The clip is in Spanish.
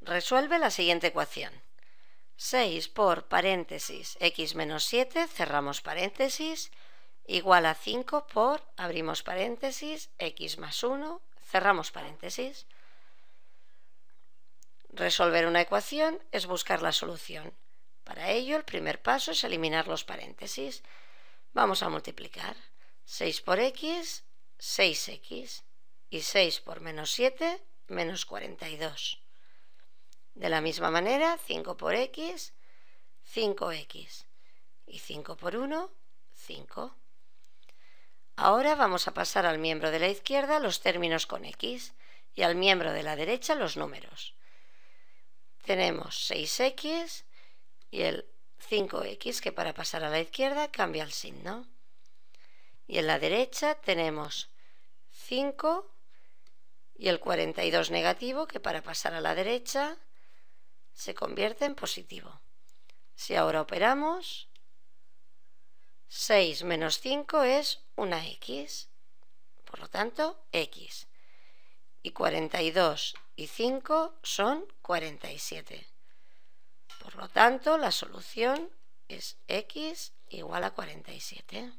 Resuelve la siguiente ecuación. 6 por paréntesis x menos 7, cerramos paréntesis, igual a 5 por, abrimos paréntesis, x más 1, cerramos paréntesis. Resolver una ecuación es buscar la solución. Para ello, el primer paso es eliminar los paréntesis. Vamos a multiplicar. 6 por x, 6x. Y 6 por menos 7, menos 42. De la misma manera, 5 por x, 5x. Y 5 por 1, 5. Ahora vamos a pasar al miembro de la izquierda los términos con x y al miembro de la derecha los números. Tenemos 6x y el 5x que para pasar a la izquierda cambia el signo. Y en la derecha tenemos 5 y el 42 negativo que para pasar a la derecha se convierte en positivo. Si ahora operamos, 6 menos 5 es una X, por lo tanto, X. Y 42 y 5 son 47. Por lo tanto, la solución es X igual a 47.